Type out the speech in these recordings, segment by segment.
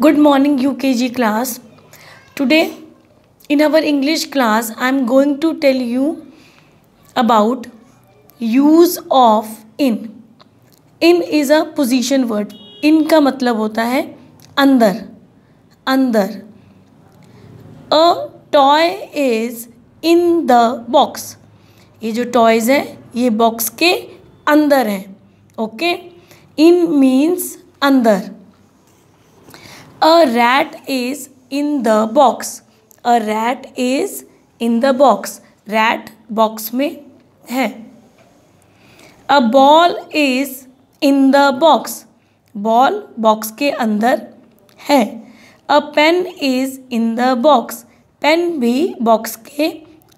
Good morning U K G class today in our English class I am going to tell you about use of in in is a position word in का मतलब होता है अंदर अंदर a toy is in the box ये जो toys हैं ये बॉक्स के अंदर हैं ओके इन मीन्स अंदर A rat is in the box. A rat is in the box. Rat box में है A ball is in the box. Ball box के अंदर है A pen is in the box. Pen भी box के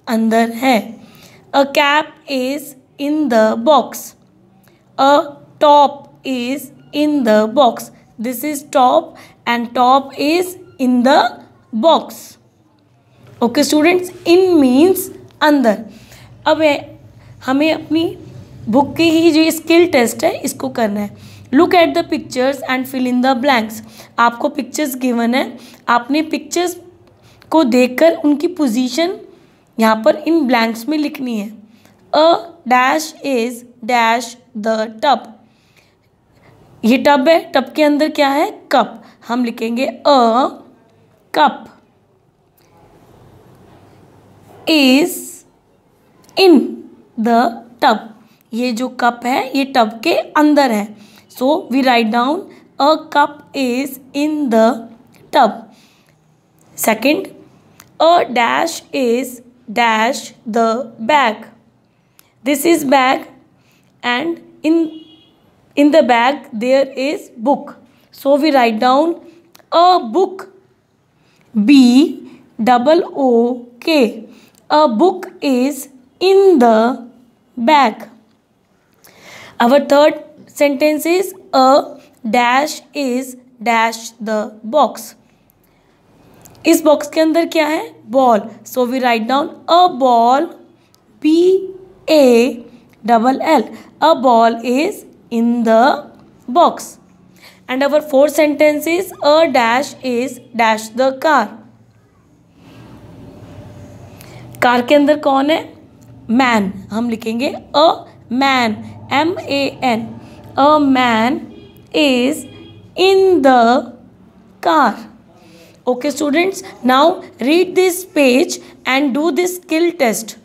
अंदर है a cap is in the box a top is in the box this is top and top is in the box okay students in means अंदर अब हमें अपनी book की ही जो स्किल टेस्ट है इसको करना है look at the pictures and fill in the blanks आपको पिक्चर्स गिवन है आपने पिक्चर्स को देखकर उनकी पोजीशन यहाँ पर इन ब्लैंक्स में लिखनी है a dash is dash the tub ये टब है टब के अंदर क्या है कप हम लिखेंगे a cup is in the tub ये जो कप है ये टब के अंदर है so we write down a cup is in the tub second a dash is dash the bag this is bag and in in the bag there is book so we write down a book b double o k a book is in the bag our third sentence is a dash is dash the box इस box के अंदर क्या है ball so we write down a ball B A double L a ball is in the box. And our fourth sentence is a dash is dash the car. Car के अंदर कौन है man हम लिखेंगे a man M A N a man is in the car okay students now read this page and do this skill test